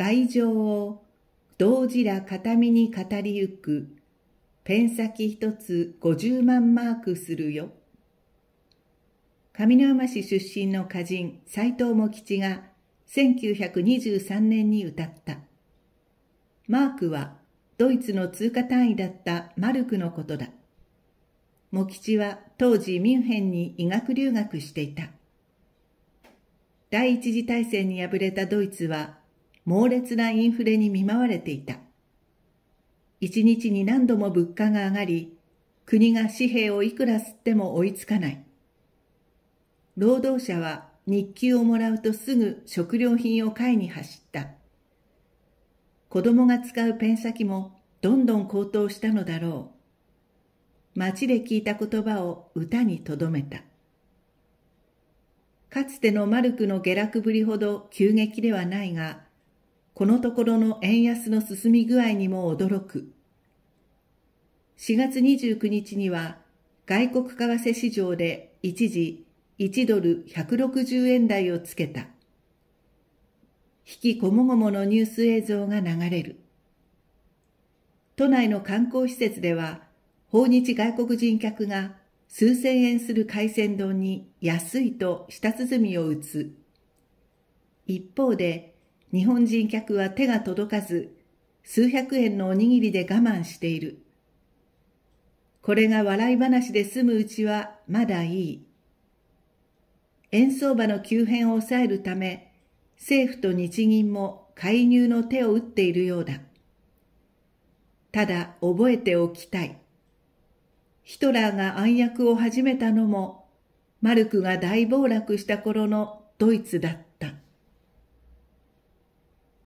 外情を同時ら片身に語りゆく、ペン先一つ五十万マークするよ。上沼市出身の歌人斎藤茂吉が1923年に歌った。マークはドイツの通貨単位だったマルクのことだ。茂吉は当時ミュンヘンに医学留学していた。第一次大戦に敗れたドイツは猛烈なインフレに見舞われていた。一日に何度も物価が上がり、国が紙幣をいくら吸っても追いつかない。労働者は日給をもらうとすぐ食料品を買いに走った。子供が使うペン先もどんどん高騰したのだろう。街で聞いた言葉を歌にとどめた。かつてのマルクの下落ぶりほど急激ではないが、このところの円安の進み具合にも驚く。4月29日には外国為替市場で一時1ドル160円台をつけた。引きこもごものニュース映像が流れる。都内の観光施設では、訪日外国人客が数千円する海鮮丼に安いと舌鼓を打つ。一方で、日本人客は手が届かず、数百円のおにぎりで我慢している。これが笑い話で済むうちはまだいい。円相場の急変を抑えるため、政府と日銀も介入の手を打っているようだ。ただ覚えておきたい。ヒトラーが暗躍を始めたのも、マルクが大暴落した頃のドイツだった。